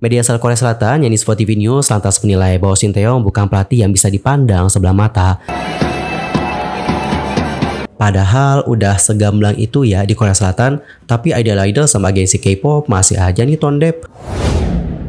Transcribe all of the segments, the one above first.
Media asal Korea Selatan, yakni Sport TV News, lantas menilai bahwa Sinteyong bukan pelatih yang bisa dipandang sebelah mata. Padahal udah segamblang itu ya di Korea Selatan, tapi idol-idol sama agensi K-pop masih aja nih tondep.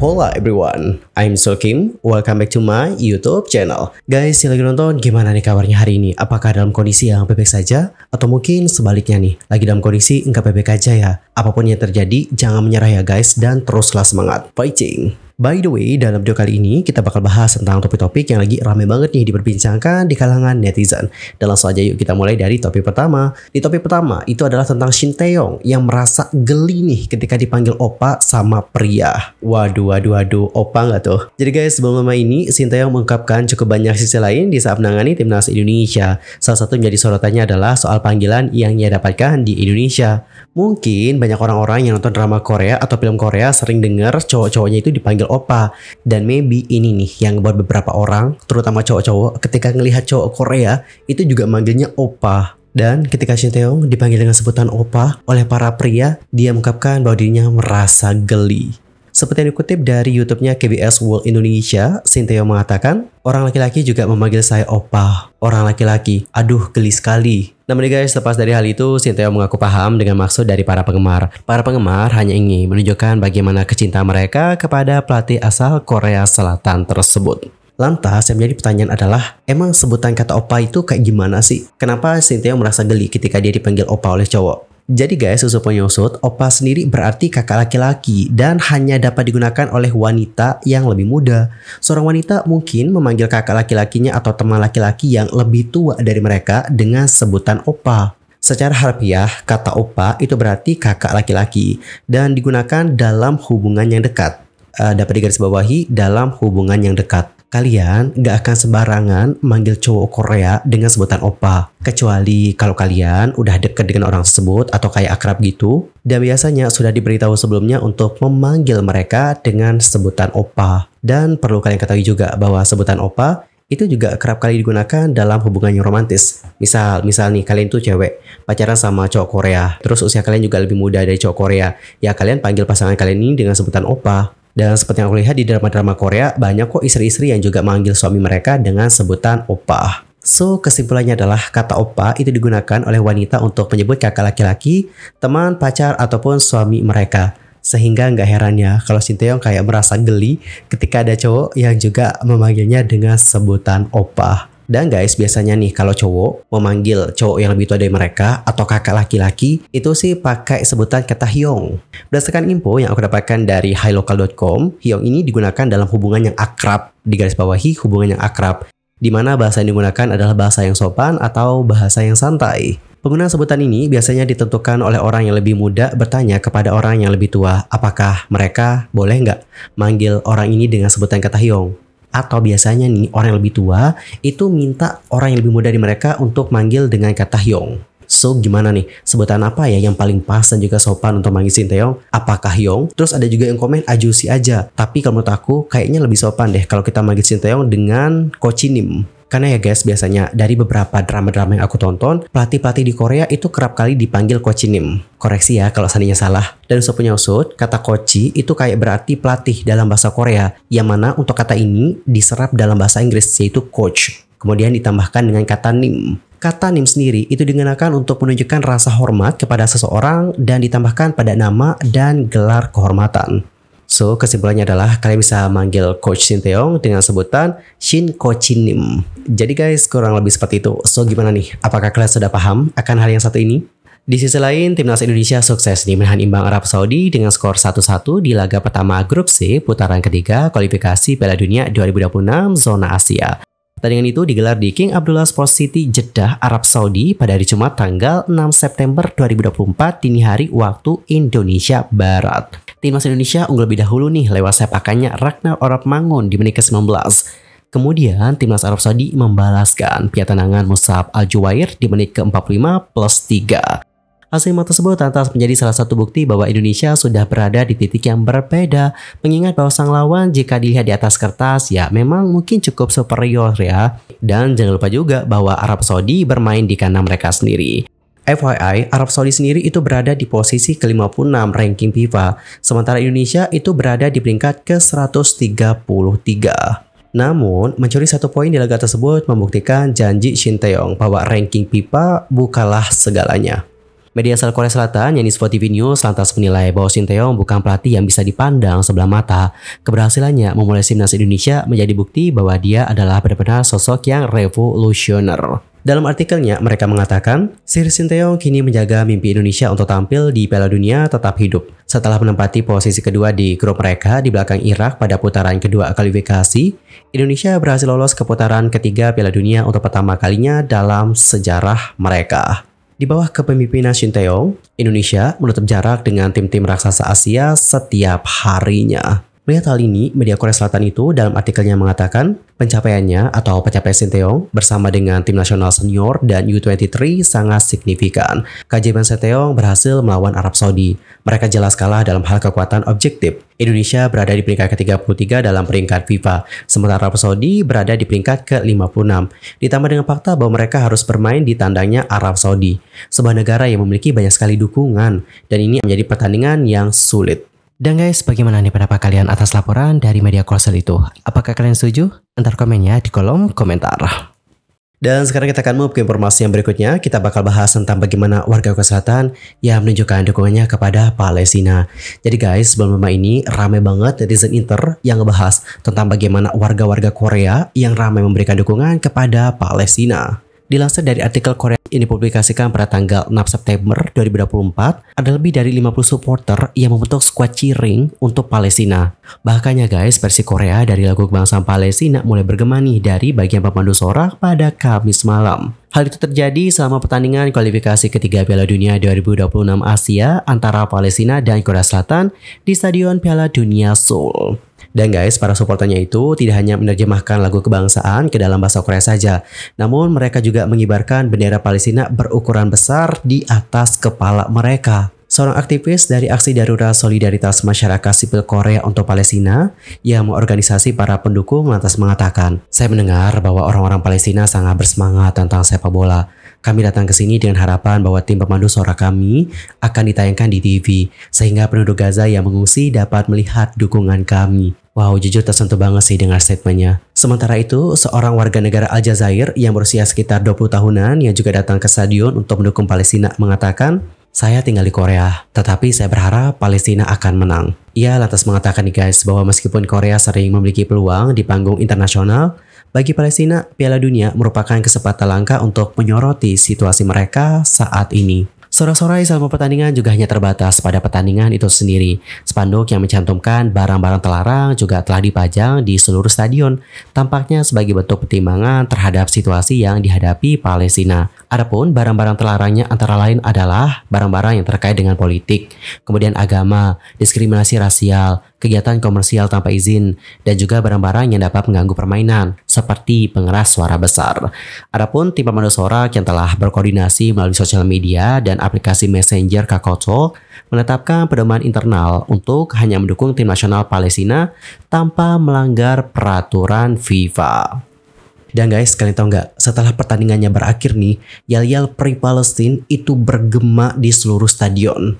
Hola everyone, I'm So Kim. Welcome back to my YouTube channel. Guys, yang lagi nonton, gimana nih kabarnya hari ini? Apakah dalam kondisi yang baik saja? Atau mungkin sebaliknya nih, lagi dalam kondisi enggak baik-baik aja ya? Apapun yang terjadi, jangan menyerah ya guys, dan teruslah semangat. Fighting! By the way, dalam video kali ini kita bakal bahas tentang topik-topik yang lagi rame banget nih diperbincangkan di kalangan netizen. Dan langsung aja yuk kita mulai dari topik pertama. Di topik pertama itu adalah tentang Shin Taeyong yang merasa geli nih ketika dipanggil opa sama pria. Waduh, waduh, waduh, opa nggak tuh? Jadi guys, sebelum lama ini Shin Taeyong mengungkapkan cukup banyak sisi lain di saat menangani timnas Indonesia. Salah satu menjadi sorotannya adalah soal panggilan yang ia dapatkan di Indonesia. Mungkin banyak orang-orang yang nonton drama Korea atau film Korea sering dengar cowok-cowoknya itu dipanggil opa. Dan maybe ini nih yang buat beberapa orang, terutama cowok-cowok, ketika ngelihat cowok Korea itu juga manggilnya opa. Dan ketika Shin Taeyong dipanggil dengan sebutan opa oleh para pria, dia mengungkapkan bahwa dirinya merasa geli. Seperti yang dikutip dari YouTube-nya KBS World Indonesia, Sinteyo mengatakan, Orang laki-laki juga memanggil saya opa, orang laki-laki. Aduh, geli sekali. Namun guys, lepas dari hal itu, Sinteyo mengaku paham dengan maksud dari para penggemar. Para penggemar hanya ingin menunjukkan bagaimana kecintaan mereka kepada pelatih asal Korea Selatan tersebut. Lantas yang menjadi pertanyaan adalah, emang sebutan kata opa itu kayak gimana sih? Kenapa Sinteyo merasa geli ketika dia dipanggil opa oleh cowok? Jadi guys, susu penyusut, opa sendiri berarti kakak laki-laki dan hanya dapat digunakan oleh wanita yang lebih muda. Seorang wanita mungkin memanggil kakak laki-lakinya atau teman laki-laki yang lebih tua dari mereka dengan sebutan opa. Secara harfiah, kata opa itu berarti kakak laki-laki dan digunakan dalam hubungan yang dekat. Uh, dapat digarisbawahi dalam hubungan yang dekat. Kalian gak akan sembarangan manggil cowok Korea dengan sebutan opa. Kecuali kalau kalian udah deket dengan orang tersebut atau kayak akrab gitu. Dan biasanya sudah diberitahu sebelumnya untuk memanggil mereka dengan sebutan opa. Dan perlu kalian ketahui juga bahwa sebutan opa itu juga kerap kali digunakan dalam hubungan yang romantis. Misal, misal nih kalian tuh cewek pacaran sama cowok Korea, terus usia kalian juga lebih muda dari cowok Korea. Ya kalian panggil pasangan kalian ini dengan sebutan opa. Dan seperti yang aku lihat di drama-drama Korea, banyak kok istri-istri yang juga manggil suami mereka dengan sebutan opa. So, kesimpulannya adalah kata opa itu digunakan oleh wanita untuk menyebut kakak laki-laki, teman, pacar, ataupun suami mereka. Sehingga nggak herannya kalau Sinteyong kayak merasa geli ketika ada cowok yang juga memanggilnya dengan sebutan opa. Dan guys, biasanya nih kalau cowok memanggil cowok yang lebih tua dari mereka atau kakak laki-laki, itu sih pakai sebutan kata hyong. Berdasarkan info yang aku dapatkan dari highlocal.com, hyong ini digunakan dalam hubungan yang akrab. Di garis bawahi, hubungan yang akrab. Di mana bahasa yang digunakan adalah bahasa yang sopan atau bahasa yang santai. Penggunaan sebutan ini biasanya ditentukan oleh orang yang lebih muda bertanya kepada orang yang lebih tua apakah mereka boleh nggak manggil orang ini dengan sebutan kata hyong atau biasanya nih orang yang lebih tua itu minta orang yang lebih muda dari mereka untuk manggil dengan kata hyong. So gimana nih sebutan apa ya yang paling pas dan juga sopan untuk manggil Sinteyong? Apakah Hyong? Terus ada juga yang komen Ajusi aja. Tapi kalau menurut aku kayaknya lebih sopan deh kalau kita manggil Sinteyong dengan Kochinim. Karena ya guys, biasanya dari beberapa drama-drama yang aku tonton, pelatih-pelatih di Korea itu kerap kali dipanggil kochinim. Koreksi ya kalau seandainya salah. Dan usut punya usut, kata kochi itu kayak berarti pelatih dalam bahasa Korea, yang mana untuk kata ini diserap dalam bahasa Inggris yaitu coach. Kemudian ditambahkan dengan kata nim. Kata nim sendiri itu digunakan untuk menunjukkan rasa hormat kepada seseorang dan ditambahkan pada nama dan gelar kehormatan. So kesimpulannya adalah kalian bisa manggil Coach Sinteong dengan sebutan Shin Kochinim. Jadi guys kurang lebih seperti itu. So gimana nih? Apakah kalian sudah paham akan hal yang satu ini? Di sisi lain, timnas Indonesia sukses di menahan imbang Arab Saudi dengan skor 1-1 di laga pertama grup C putaran ketiga kualifikasi Piala Dunia 2026 zona Asia. Pertandingan itu digelar di King Abdullah Sports City Jeddah, Arab Saudi pada hari Jumat tanggal 6 September 2024 dini hari waktu Indonesia Barat. Timnas Indonesia unggul lebih dahulu nih lewat sepakannya Ragnar Orap Mangun di menit ke-19. Kemudian timnas Arab Saudi membalaskan pihak tenangan Musab Al-Juwair di menit ke-45 plus 3. Hasil tersebut lantas menjadi salah satu bukti bahwa Indonesia sudah berada di titik yang berbeda, mengingat bahwa sang lawan jika dilihat di atas kertas ya memang mungkin cukup superior ya. Dan jangan lupa juga bahwa Arab Saudi bermain di kandang mereka sendiri. FYI, Arab Saudi sendiri itu berada di posisi ke-56 ranking FIFA, sementara Indonesia itu berada di peringkat ke-133. Namun, mencuri satu poin di laga tersebut membuktikan janji Shin Taeyong bahwa ranking FIFA bukalah segalanya. Media asal Korea Selatan yang di TV News lantas menilai bahwa Sinteyong bukan pelatih yang bisa dipandang sebelah mata. Keberhasilannya memulai timnas Indonesia menjadi bukti bahwa dia adalah benar-benar sosok yang revolusioner. Dalam artikelnya, mereka mengatakan, Sir Sinteyong kini menjaga mimpi Indonesia untuk tampil di Piala Dunia tetap hidup. Setelah menempati posisi kedua di grup mereka di belakang Irak pada putaran kedua kualifikasi, Indonesia berhasil lolos ke putaran ketiga Piala Dunia untuk pertama kalinya dalam sejarah mereka. Di bawah kepemimpinan Shin Taeyong, Indonesia menutup jarak dengan tim-tim raksasa Asia setiap harinya. Melihat hal ini, media Korea Selatan itu dalam artikelnya mengatakan pencapaiannya atau pencapaian Sinteong bersama dengan tim nasional senior dan U23 sangat signifikan. Keajaiban Sinteong berhasil melawan Arab Saudi. Mereka jelas kalah dalam hal kekuatan objektif. Indonesia berada di peringkat ke-33 dalam peringkat FIFA, sementara Arab Saudi berada di peringkat ke-56. Ditambah dengan fakta bahwa mereka harus bermain di tandangnya Arab Saudi, sebuah negara yang memiliki banyak sekali dukungan, dan ini menjadi pertandingan yang sulit. Dan guys, bagaimana nih pendapat kalian atas laporan dari media Korsel itu? Apakah kalian setuju? Ntar komennya di kolom komentar. Dan sekarang kita akan move ke informasi yang berikutnya. Kita bakal bahas tentang bagaimana warga Korea Selatan yang menunjukkan dukungannya kepada Palestina. Jadi guys, sebelum lama ini ramai banget netizen Inter yang ngebahas tentang bagaimana warga-warga Korea yang ramai memberikan dukungan kepada Palestina. Dilansir dari artikel Korea ini publikasikan pada tanggal 6 September 2024, ada lebih dari 50 supporter yang membentuk squad cheering untuk Palestina. Bahkan ya guys, versi Korea dari lagu kebangsaan Palestina mulai bergema nih dari bagian pemandu sorak pada Kamis malam. Hal itu terjadi selama pertandingan kualifikasi ketiga Piala Dunia 2026 Asia antara Palestina dan Korea Selatan di Stadion Piala Dunia Seoul. Dan guys, para supporternya itu tidak hanya menerjemahkan lagu kebangsaan ke dalam bahasa Korea saja, namun mereka juga mengibarkan bendera Palestina berukuran besar di atas kepala mereka seorang aktivis dari Aksi Darurat Solidaritas Masyarakat Sipil Korea untuk Palestina yang mengorganisasi para pendukung lantas mengatakan, saya mendengar bahwa orang-orang Palestina sangat bersemangat tentang sepak bola. Kami datang ke sini dengan harapan bahwa tim pemandu suara kami akan ditayangkan di TV, sehingga penduduk Gaza yang mengungsi dapat melihat dukungan kami. Wow, jujur tersentuh banget sih dengan statementnya. Sementara itu, seorang warga negara Aljazair yang berusia sekitar 20 tahunan yang juga datang ke stadion untuk mendukung Palestina mengatakan, saya tinggal di Korea, tetapi saya berharap Palestina akan menang. Ia lantas mengatakan nih guys, bahwa meskipun Korea sering memiliki peluang di panggung internasional, bagi Palestina, Piala Dunia merupakan kesempatan langka untuk menyoroti situasi mereka saat ini. Sorak-sorai selama pertandingan juga hanya terbatas pada pertandingan itu sendiri. Spanduk yang mencantumkan barang-barang terlarang juga telah dipajang di seluruh stadion, tampaknya sebagai bentuk pertimbangan terhadap situasi yang dihadapi Palestina. Adapun barang-barang terlarangnya antara lain adalah barang-barang yang terkait dengan politik, kemudian agama, diskriminasi rasial, kegiatan komersial tanpa izin, dan juga barang-barang yang dapat mengganggu permainan, seperti pengeras suara besar. Adapun tim pemandu sorak yang telah berkoordinasi melalui sosial media dan aplikasi messenger Kakoto, menetapkan pedoman internal untuk hanya mendukung tim nasional Palestina tanpa melanggar peraturan FIFA. Dan guys, kalian tau nggak? Setelah pertandingannya berakhir nih, yel-yel pre Palestine itu bergema di seluruh stadion.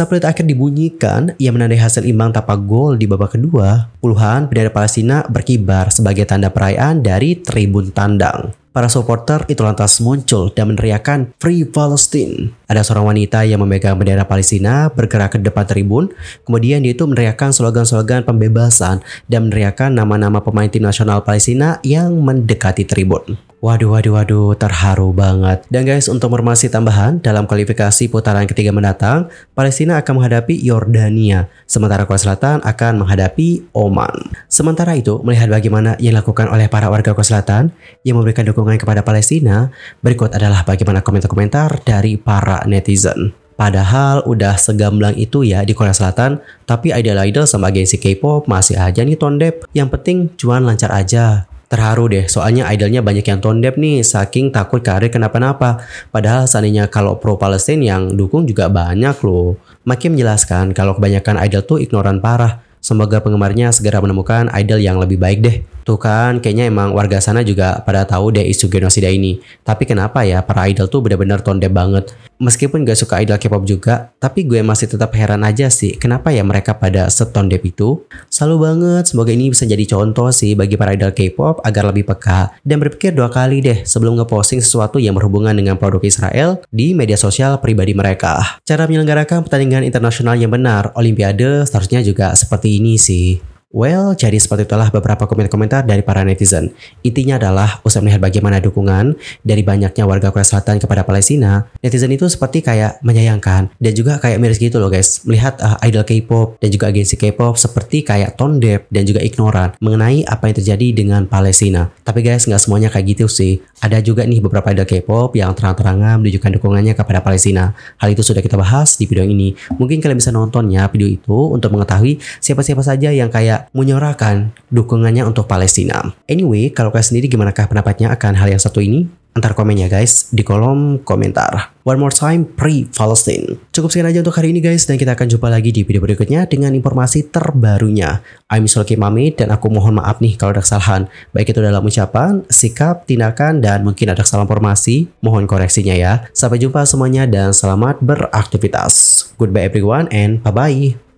Saat peluit akhir dibunyikan ia menandai hasil imbang tanpa gol di babak kedua. Puluhan bendera Palestina berkibar sebagai tanda perayaan dari tribun tandang. Para supporter itu lantas muncul dan meneriakkan Free Palestine. Ada seorang wanita yang memegang bendera Palestina bergerak ke depan tribun, kemudian dia itu meneriakkan slogan-slogan pembebasan dan meneriakkan nama-nama pemain tim nasional Palestina yang mendekati tribun. Waduh, waduh, waduh, terharu banget. Dan guys, untuk informasi tambahan, dalam kualifikasi putaran ketiga mendatang, Palestina akan menghadapi Yordania, sementara Korea Selatan akan menghadapi Oman. Sementara itu, melihat bagaimana yang dilakukan oleh para warga Korea Selatan yang memberikan dukungan kepada Palestina, berikut adalah bagaimana komentar-komentar dari para netizen. Padahal udah segamblang itu ya di Korea Selatan, tapi idol-idol sama agensi K-pop masih aja nih tondep. Yang penting cuan lancar aja terharu deh soalnya idolnya banyak yang tone deaf nih saking takut karir kenapa-napa padahal seandainya kalau pro Palestine yang dukung juga banyak loh Maki menjelaskan kalau kebanyakan idol tuh ignoran parah semoga penggemarnya segera menemukan idol yang lebih baik deh tuh kan kayaknya emang warga sana juga pada tahu deh isu genosida ini. Tapi kenapa ya para idol tuh benar-benar tone tonde banget. Meskipun gak suka idol K-pop juga, tapi gue masih tetap heran aja sih kenapa ya mereka pada setondep itu. Selalu banget, semoga ini bisa jadi contoh sih bagi para idol K-pop agar lebih peka dan berpikir dua kali deh sebelum ngeposting sesuatu yang berhubungan dengan produk Israel di media sosial pribadi mereka. Cara menyelenggarakan pertandingan internasional yang benar, Olimpiade seharusnya juga seperti ini sih. Well, jadi seperti itulah beberapa komentar-komentar dari para netizen. Intinya adalah, usai melihat bagaimana dukungan dari banyaknya warga Korea Selatan kepada Palestina, netizen itu seperti kayak menyayangkan dan juga kayak miris gitu loh guys. Melihat uh, idol K-pop dan juga agensi K-pop seperti kayak tone-deaf dan juga ignoran mengenai apa yang terjadi dengan Palestina. Tapi guys, nggak semuanya kayak gitu sih. Ada juga nih beberapa idol K-pop yang terang-terangan menunjukkan dukungannya kepada Palestina. Hal itu sudah kita bahas di video ini. Mungkin kalian bisa nontonnya video itu untuk mengetahui siapa-siapa saja yang kayak tidak menyorakan dukungannya untuk Palestina. Anyway, kalau kalian sendiri gimana pendapatnya akan hal yang satu ini? Antar komennya, guys di kolom komentar. One more time, pre Palestine. Cukup sekian aja untuk hari ini guys dan kita akan jumpa lagi di video berikutnya dengan informasi terbarunya. I'm Sulki Mami dan aku mohon maaf nih kalau ada kesalahan. Baik itu dalam ucapan, sikap, tindakan, dan mungkin ada kesalahan informasi, Mohon koreksinya ya. Sampai jumpa semuanya dan selamat beraktivitas. Goodbye everyone and bye-bye.